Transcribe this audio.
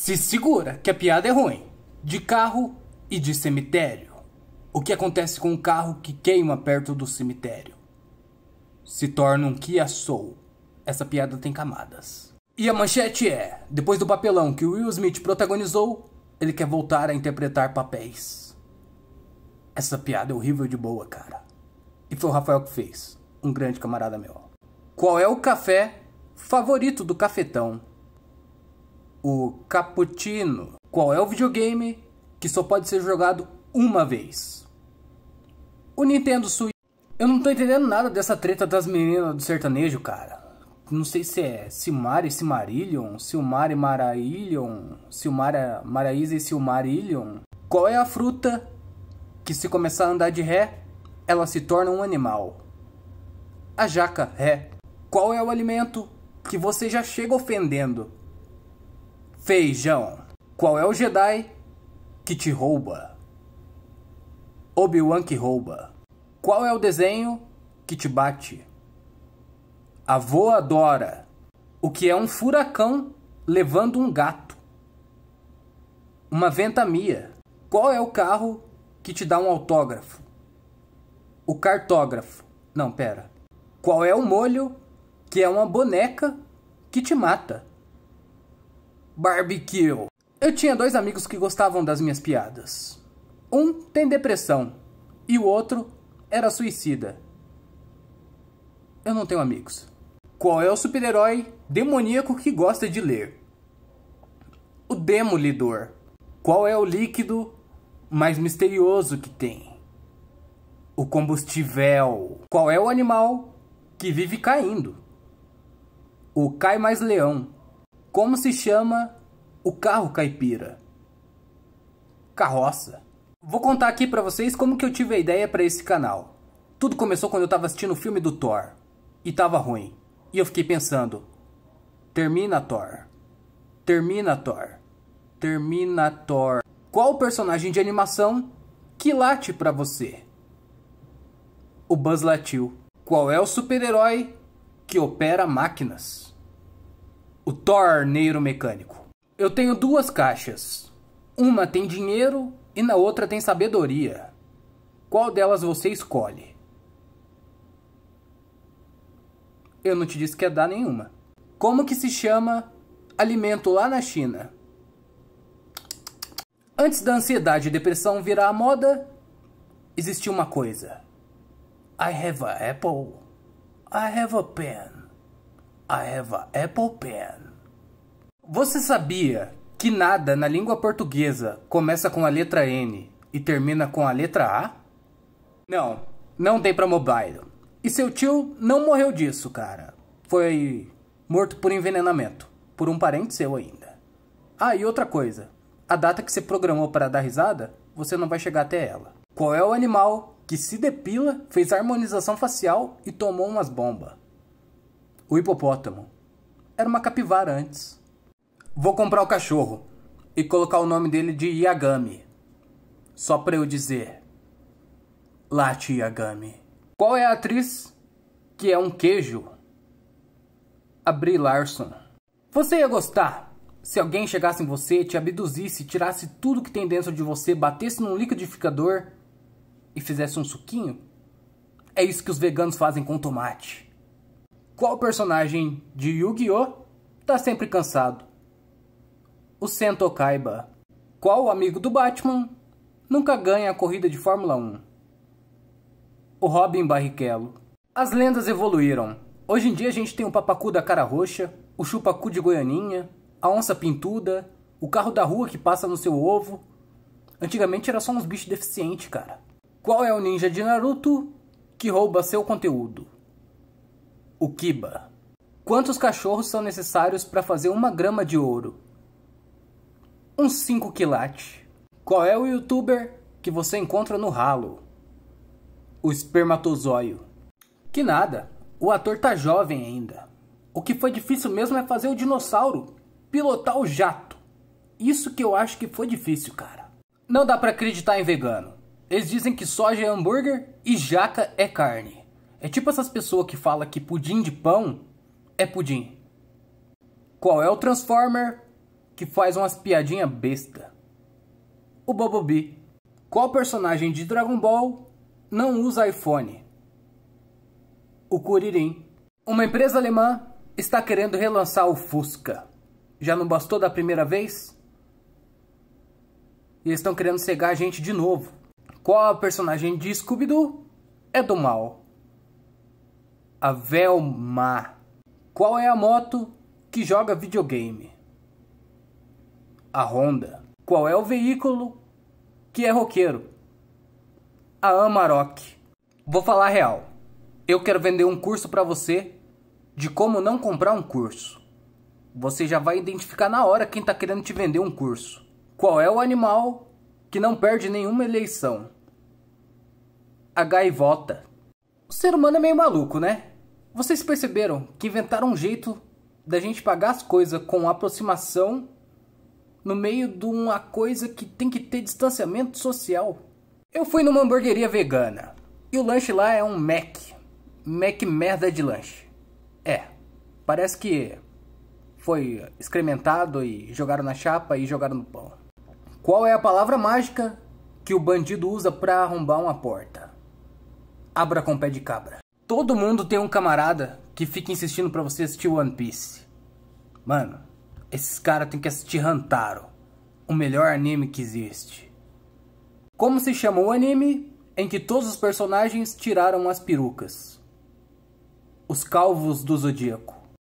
Se segura, que a piada é ruim. De carro e de cemitério. O que acontece com um carro que queima perto do cemitério? Se torna um Kia Soul. Essa piada tem camadas. E a manchete é: depois do papelão que Will Smith protagonizou, ele quer voltar a interpretar papéis. Essa piada é horrível de boa, cara. E foi o Rafael que fez, um grande camarada meu. Qual é o café favorito do cafetão? o Cappuccino. Qual é o videogame que só pode ser jogado uma vez? O Nintendo Switch. Eu não tô entendendo nada dessa treta das meninas do sertanejo, cara. Não sei se é Silmari, Silmarillion, Silmari Maraillion, Silmara Maraísa e Silmarillion. Qual é a fruta que se começar a andar de ré, ela se torna um animal? A jaca, ré. Qual é o alimento que você já chega ofendendo Feijão. Qual é o Jedi que te rouba? Obi-Wan que rouba. Qual é o desenho que te bate? Avô adora. O que é um furacão levando um gato? Uma ventamia. Qual é o carro que te dá um autógrafo? O cartógrafo. Não, pera. Qual é o molho que é uma boneca que te mata? barbecue. Eu tinha dois amigos que gostavam das minhas piadas. Um tem depressão e o outro era suicida. Eu não tenho amigos. Qual é o super-herói demoníaco que gosta de ler? O Demolidor. Qual é o líquido mais misterioso que tem? O combustível. Qual é o animal que vive caindo? O cai mais leão. Como se chama o carro caipira? Carroça. Vou contar aqui para vocês como que eu tive a ideia para esse canal. Tudo começou quando eu tava assistindo o filme do Thor e tava ruim. E eu fiquei pensando: termina termina Thor, Thor, termina Thor. Qual personagem de animação que late para você? O Buzz latiu. Qual é o super-herói que opera máquinas? o torneiro mecânico. Eu tenho duas caixas. Uma tem dinheiro e na outra tem sabedoria. Qual delas você escolhe? Eu não te disse que é dar nenhuma. Como que se chama alimento lá na China? Antes da ansiedade e depressão virar a moda, existia uma coisa. I have a apple. I have a pen. A Eva apple pen. Você sabia que nada na língua portuguesa começa com a letra N e termina com a letra A? Não, não tem pra mobile. E seu tio não morreu disso, cara. Foi morto por envenenamento, por um parente seu ainda. Ah, e outra coisa. A data que você programou para dar risada, você não vai chegar até ela. Qual é o animal que se depila, fez harmonização facial e tomou umas bombas? o hipopótamo. Era uma capivara antes. Vou comprar o cachorro e colocar o nome dele de Yagami. Só para eu dizer. Late Yagami. Qual é a atriz que é um queijo? A Larson. Você ia gostar se alguém chegasse em você, te abduzisse, tirasse tudo que tem dentro de você, batesse num liquidificador e fizesse um suquinho? É isso que os veganos fazem com tomate. Qual personagem de Yu-Gi-Oh! tá sempre cansado? O Sento Kaiba. Qual amigo do Batman nunca ganha a corrida de Fórmula 1? O Robin Barrichello. As lendas evoluíram. Hoje em dia a gente tem o papacu da cara roxa, o chupacu de goianinha, a onça pintuda, o carro da rua que passa no seu ovo. Antigamente era só uns bichos deficientes, cara. Qual é o ninja de Naruto que rouba seu conteúdo? O Kiba. Quantos cachorros são necessários para fazer uma grama de ouro? Uns 5 quilates. Qual é o youtuber que você encontra no ralo? O espermatozoio. Que nada, o ator tá jovem ainda. O que foi difícil mesmo é fazer o dinossauro pilotar o jato. Isso que eu acho que foi difícil, cara. Não dá para acreditar em vegano. Eles dizem que soja é hambúrguer e jaca é carne. É tipo essas pessoas que falam que pudim de pão é pudim. Qual é o Transformer que faz umas piadinha besta? O Bobobi. Qual personagem de Dragon Ball não usa iPhone? O Kuririn. Uma empresa alemã está querendo relançar o Fusca. Já não bastou da primeira vez? E eles estão querendo cegar a gente de novo. Qual personagem de Scooby-Doo é do mal? A Velma. Qual é a moto que joga videogame? A Honda. Qual é o veículo que é roqueiro? A Amarok. Vou falar real. Eu quero vender um curso para você de como não comprar um curso. Você já vai identificar na hora quem está querendo te vender um curso. Qual é o animal que não perde nenhuma eleição? A gaivota ser humano é meio maluco, né? Vocês perceberam que inventaram um jeito da gente pagar as coisas com aproximação no meio de uma coisa que tem que ter distanciamento social. Eu fui numa hamburgueria vegana e o lanche lá é um Mac. Mac merda de lanche. É, parece que foi excrementado e jogaram na chapa e jogaram no pão. Qual é a palavra mágica que o bandido usa para arrombar uma porta? abra com pé de cabra. Todo mundo tem um camarada que fica insistindo para você assistir One Piece. Mano, esses caras têm que assistir Hantaro, o melhor anime que existe. Como se chama o anime em que todos os personagens tiraram as perucas? Os Calvos do Zodíaco.